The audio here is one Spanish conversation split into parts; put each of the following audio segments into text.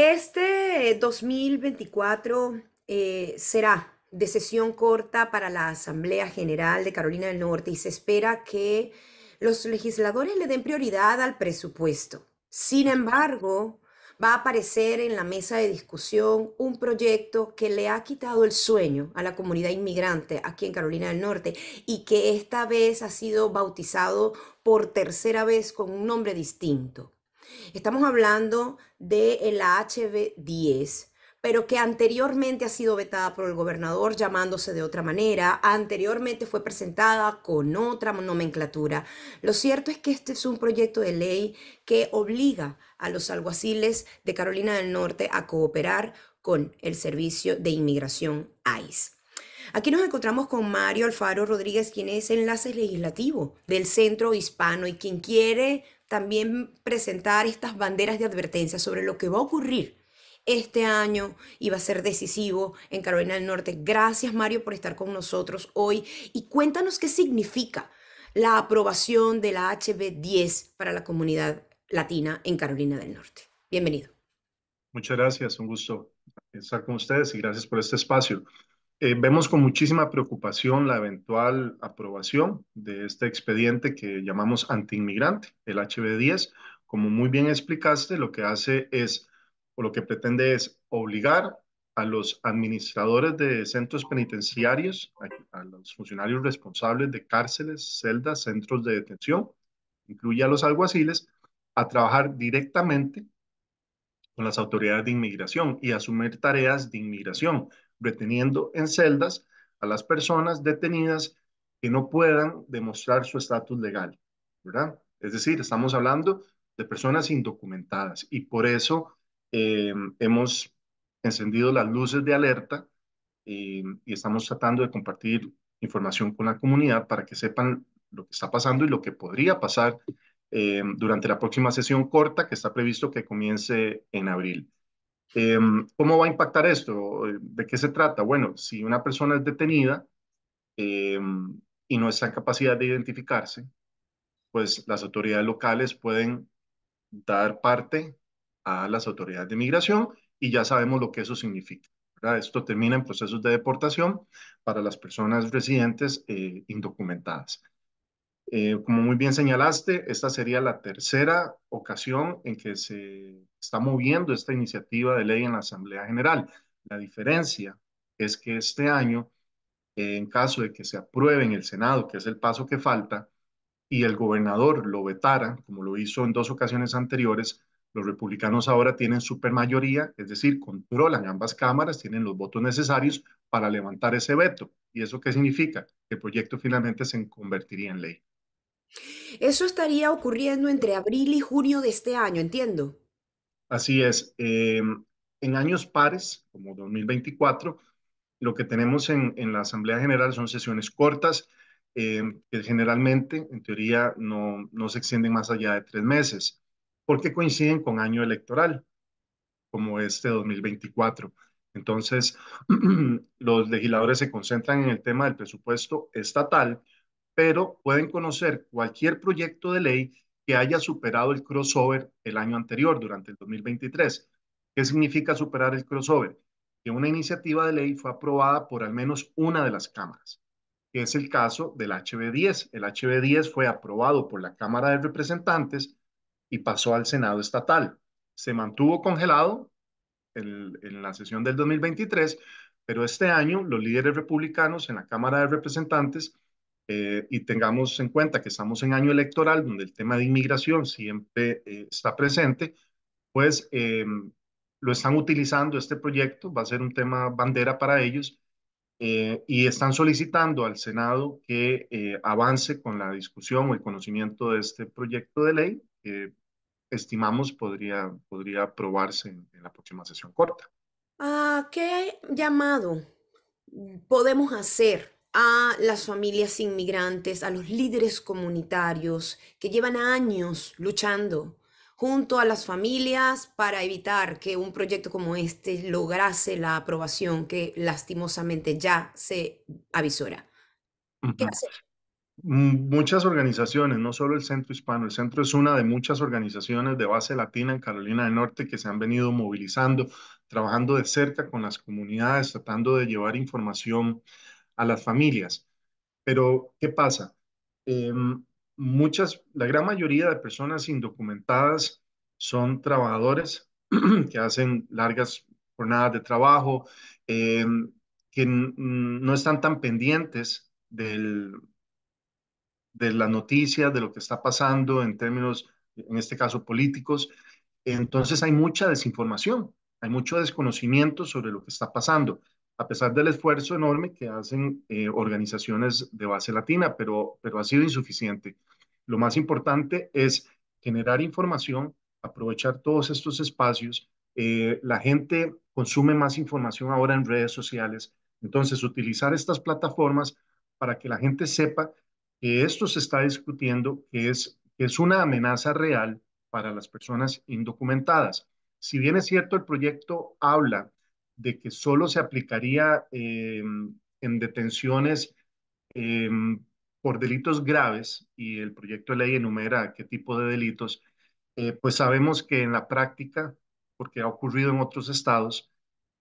Este 2024 eh, será de sesión corta para la Asamblea General de Carolina del Norte y se espera que los legisladores le den prioridad al presupuesto. Sin embargo, va a aparecer en la mesa de discusión un proyecto que le ha quitado el sueño a la comunidad inmigrante aquí en Carolina del Norte y que esta vez ha sido bautizado por tercera vez con un nombre distinto. Estamos hablando de la HB10 pero que anteriormente ha sido vetada por el gobernador llamándose de otra manera, anteriormente fue presentada con otra nomenclatura. Lo cierto es que este es un proyecto de ley que obliga a los alguaciles de Carolina del Norte a cooperar con el Servicio de Inmigración ICE. Aquí nos encontramos con Mario Alfaro Rodríguez, quien es enlace legislativo del Centro Hispano y quien quiere también presentar estas banderas de advertencia sobre lo que va a ocurrir este año y va a ser decisivo en Carolina del Norte. Gracias Mario por estar con nosotros hoy y cuéntanos qué significa la aprobación de la HB10 para la comunidad latina en Carolina del Norte. Bienvenido. Muchas gracias, un gusto estar con ustedes y gracias por este espacio. Eh, vemos con muchísima preocupación la eventual aprobación de este expediente que llamamos antiinmigrante, el HB10. Como muy bien explicaste, lo que hace es, o lo que pretende es obligar a los administradores de centros penitenciarios, a, a los funcionarios responsables de cárceles, celdas, centros de detención, incluye a los alguaciles, a trabajar directamente con las autoridades de inmigración y asumir tareas de inmigración, reteniendo en celdas a las personas detenidas que no puedan demostrar su estatus legal, ¿verdad? Es decir, estamos hablando de personas indocumentadas y por eso eh, hemos encendido las luces de alerta eh, y estamos tratando de compartir información con la comunidad para que sepan lo que está pasando y lo que podría pasar eh, durante la próxima sesión corta que está previsto que comience en abril. Em, ¿Cómo va a impactar esto? ¿De qué se trata? Bueno, si una persona es detenida em, y no está en capacidad de identificarse, pues las autoridades locales pueden dar parte a las autoridades de migración y ya sabemos lo que eso significa. Esto termina en procesos de deportación para las personas residentes eh, indocumentadas. Eh, como muy bien señalaste, esta sería la tercera ocasión en que se está moviendo esta iniciativa de ley en la Asamblea General. La diferencia es que este año, eh, en caso de que se apruebe en el Senado, que es el paso que falta, y el gobernador lo vetara, como lo hizo en dos ocasiones anteriores, los republicanos ahora tienen supermayoría, es decir, controlan ambas cámaras, tienen los votos necesarios para levantar ese veto. ¿Y eso qué significa? Que el proyecto finalmente se convertiría en ley. Eso estaría ocurriendo entre abril y junio de este año, entiendo. Así es. Eh, en años pares, como 2024, lo que tenemos en, la Asamblea General son sesiones cortas, eh, que generalmente, en teoría, no, no se extienden más allá de tres meses, porque coinciden con año electoral, como este 2024. Entonces, los legisladores se concentran en el tema del presupuesto estatal, pero pueden conocer cualquier proyecto de ley que haya superado el crossover el año anterior, durante el 2023. ¿Qué significa superar el crossover? Que una iniciativa de ley fue aprobada por al menos una de las cámaras, que es el caso del HB10. El HB10 fue aprobado por la Cámara de Representantes y pasó al Senado Estatal. Se mantuvo congelado en, en la sesión del 2023, pero este año los líderes republicanos en la Cámara de Representantes eh, y tengamos en cuenta que estamos en año electoral, donde el tema de inmigración siempre eh, está presente, pues em, lo están utilizando este proyecto, va a ser un tema bandera para ellos, eh, y están solicitando al Senado que avance con la discusión o el conocimiento de este proyecto de ley, que estimamos podría, podría aprobarse en, la próxima sesión corta. ¿A ah, qué llamado podemos hacer a las familias inmigrantes, a los líderes comunitarios que llevan años luchando junto a las familias para evitar que un proyecto como este lograse la aprobación que lastimosamente ya se avisora. Muchas organizaciones, no solo el Centro Hispano, el Centro es una de muchas organizaciones de base latina en Carolina del Norte que se han venido movilizando, trabajando de cerca con las comunidades, tratando de llevar información a las familias. Pero, ¿qué pasa? Em, muchas, la gran mayoría de personas indocumentadas son trabajadores que hacen largas jornadas de trabajo, em, que no están tan pendientes de la noticia, de lo que está pasando en términos, en este caso, políticos. Entonces hay mucha desinformación, hay mucho desconocimiento sobre lo que está pasando a pesar del esfuerzo enorme que hacen eh, organizaciones de base latina, pero, pero ha sido insuficiente. Lo más importante es generar información, aprovechar todos estos espacios. Eh, la gente consume más información ahora en redes sociales, entonces utilizar estas plataformas para que la gente sepa que esto se está discutiendo, que es, que es una amenaza real para las personas indocumentadas. Si bien es cierto, el proyecto habla de que solo se aplicaría em, en detenciones em, por delitos graves, y el proyecto de ley enumera qué tipo de delitos, eh, pues sabemos que en la práctica, porque ha ocurrido en otros estados,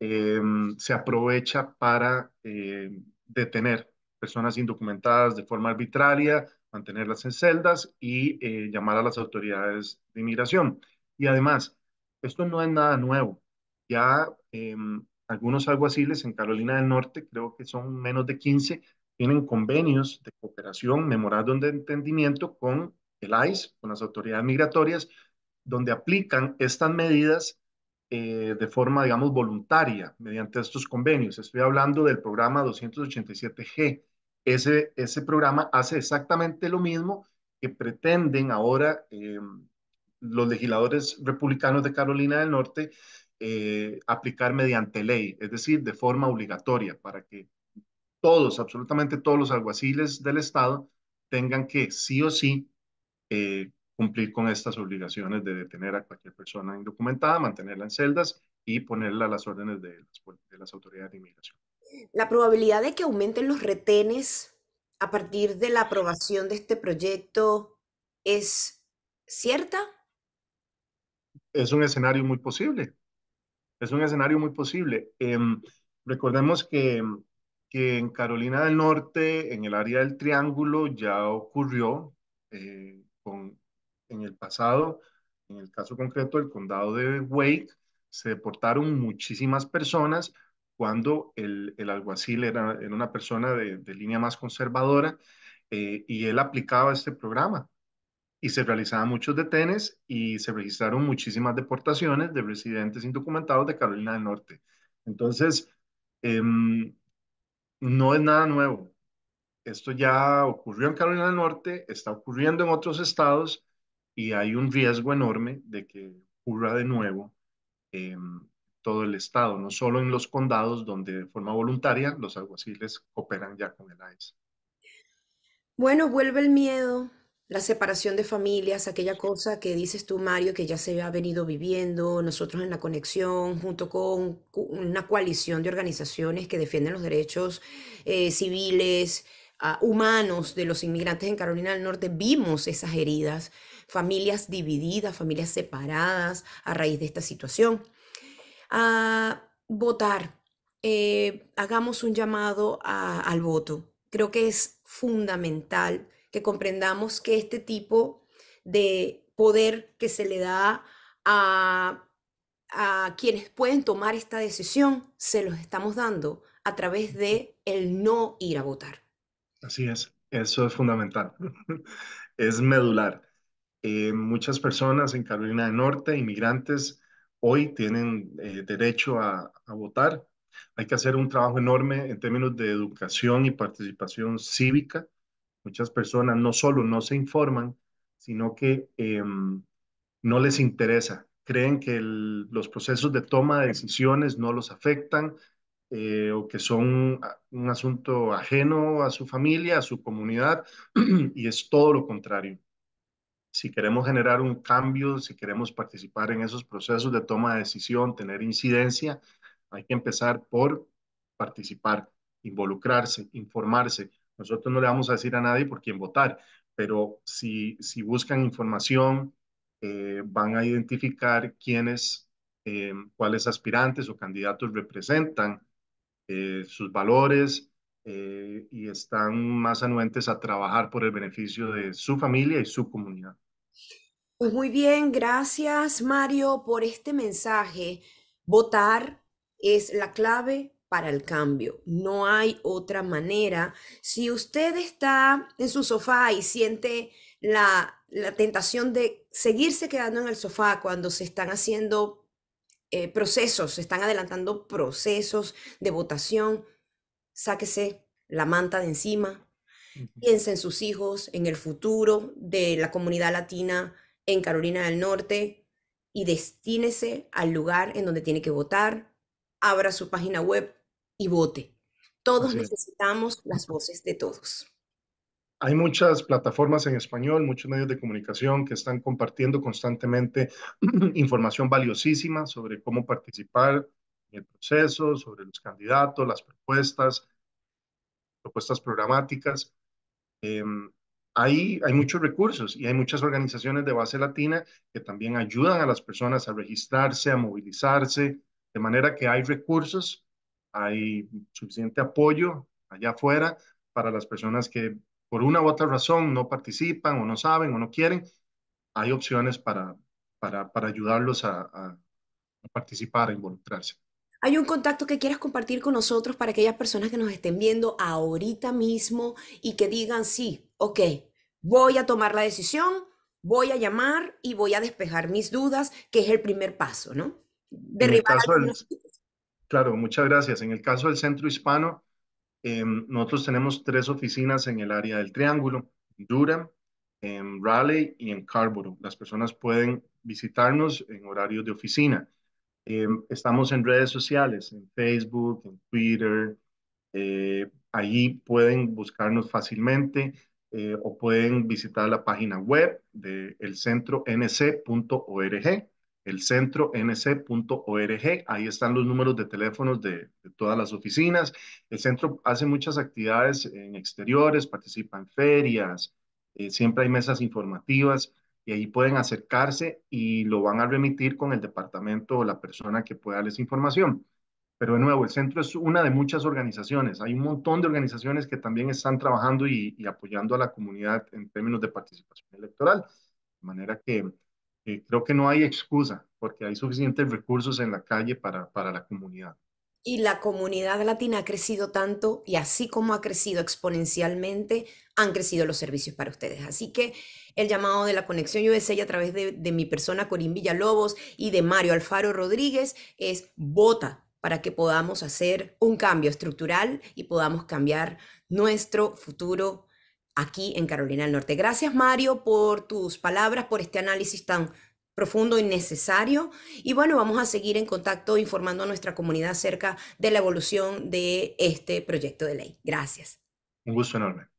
em, se aprovecha para detener personas indocumentadas de forma arbitraria, mantenerlas en celdas y eh, llamar a las autoridades de inmigración. Y además, esto no es nada nuevo ya em, algunos alguaciles en Carolina del Norte, creo que son menos de 15, tienen convenios de cooperación, memorándum de entendimiento con el ICE, con las autoridades migratorias, donde aplican estas medidas eh, de forma, digamos, voluntaria mediante estos convenios. Estoy hablando del programa 287G. Ese, ese programa hace exactamente lo mismo que pretenden ahora em, los legisladores republicanos de Carolina del Norte eh, aplicar mediante ley, es decir, de forma obligatoria, para que todos, absolutamente todos los alguaciles del Estado tengan que sí o sí eh, cumplir con estas obligaciones de detener a cualquier persona indocumentada, mantenerla en celdas y ponerla a las órdenes de las autoridades de inmigración. La probabilidad de que aumenten los retenes a partir de la aprobación de este proyecto es cierta? Es un escenario muy posible es un escenario muy posible. Em, recordemos que, que, en Carolina del Norte, en el área del Triángulo, ya ocurrió eh, con, en el pasado, en el caso concreto del condado de Wake, se deportaron muchísimas personas cuando el, el alguacil era, en una persona de, línea más conservadora eh, y él aplicaba este programa y se realizaban muchos detenes y se registraron muchísimas deportaciones de residentes indocumentados de Carolina del Norte. Entonces, em, no es nada nuevo. Esto ya ocurrió en Carolina del Norte, está ocurriendo en otros estados y hay un riesgo enorme de que ocurra de nuevo en em, todo el estado, no solo en los condados donde de forma voluntaria los alguaciles operan ya con el AES. Bueno, vuelve el miedo, la separación de familias, aquella cosa que dices tú, Mario, que ya se ha venido viviendo, nosotros en la conexión, junto con una coalición de organizaciones que defienden los derechos eh, civiles, ah, humanos de los inmigrantes en Carolina del Norte, vimos esas heridas, familias divididas, familias separadas a raíz de esta situación. A ah, votar, eh, hagamos un llamado al voto. Creo que es fundamental que comprendamos que este tipo de poder que se le da a, quienes pueden tomar esta decisión, se los estamos dando a través de el no ir a votar. Así es, eso es fundamental, es medular. Eh, muchas personas en Carolina del Norte, inmigrantes, hoy tienen eh, derecho a, votar. Hay que hacer un trabajo enorme en términos de educación y participación cívica Muchas personas no solo no se informan, sino que em, no les interesa. Creen que los procesos de toma de decisiones no los afectan eh, o que son un asunto ajeno a su familia, a su comunidad, y es todo lo contrario. Si queremos generar un cambio, si queremos participar en esos procesos de toma de decisión, tener incidencia, hay que empezar por participar, involucrarse, informarse, nosotros no le vamos a decir a nadie por quién votar, pero si, si buscan información, eh, van a identificar quiénes, eh, cuáles aspirantes o candidatos representan eh, sus valores y están más anuentes a trabajar por el beneficio de su familia y su comunidad. Pues muy bien, gracias Mario por este mensaje. Votar es la clave para el cambio. No hay otra manera. Si usted está en su sofá y siente la, tentación de seguirse quedando en el sofá cuando se están haciendo eh, procesos, se están adelantando procesos de votación, sáquese la manta de encima, piensa en sus hijos, en el futuro de la comunidad latina en Carolina del Norte y destínese al lugar en donde tiene que votar, abra su página web y vote. Todos necesitamos las voces de todos. Hay muchas plataformas en español, muchos medios de comunicación que están compartiendo constantemente información valiosísima sobre cómo participar en el proceso, sobre los candidatos, las propuestas, propuestas programáticas. Em, hay, hay muchos recursos y hay muchas organizaciones de base latina que también ayudan a las personas a registrarse, a movilizarse, de manera que hay recursos hay suficiente apoyo allá afuera para las personas que por una u otra razón no participan o no saben o no quieren, hay opciones para, para, ayudarlos a, participar, a involucrarse. ¿Hay un contacto que quieras compartir con nosotros para aquellas personas que nos estén viendo ahorita mismo y que digan, sí, ok, voy a tomar la decisión, voy a llamar y voy a despejar mis dudas, que es el primer paso, ¿no? Derribar Claro, muchas gracias. En el caso del Centro Hispano, em, nosotros tenemos tres oficinas en el área del Triángulo, en Durham, en em, Raleigh y en Carborough. Las personas pueden visitarnos en horarios de oficina. Em, estamos en redes sociales, en Facebook, en Twitter. Eh, allí pueden buscarnos fácilmente eh, o pueden visitar la página web del de nc.org el centro nc.org. Ahí están los números de teléfonos de, todas las oficinas. El centro hace muchas actividades en exteriores, participa en ferias, eh, siempre hay mesas informativas y ahí pueden acercarse y lo van a remitir con el departamento o la persona que pueda darles información. Pero de nuevo, el centro es una de muchas organizaciones. Hay un montón de organizaciones que también están trabajando y, y apoyando a la comunidad en términos de participación electoral. De manera que eh, creo que no hay excusa, porque hay suficientes recursos en la calle para, para la comunidad. Y la comunidad latina ha crecido tanto y así como ha crecido exponencialmente, han crecido los servicios para ustedes. Así que el llamado de la Conexión USA a través de, de mi persona Corín Villalobos y de Mario Alfaro Rodríguez es vota para que podamos hacer un cambio estructural y podamos cambiar nuestro futuro aquí en Carolina del Norte. Gracias Mario por tus palabras, por este análisis tan profundo y necesario. Y bueno, vamos a seguir en contacto informando a nuestra comunidad acerca de la evolución de este proyecto de ley. Gracias. Un gusto enorme.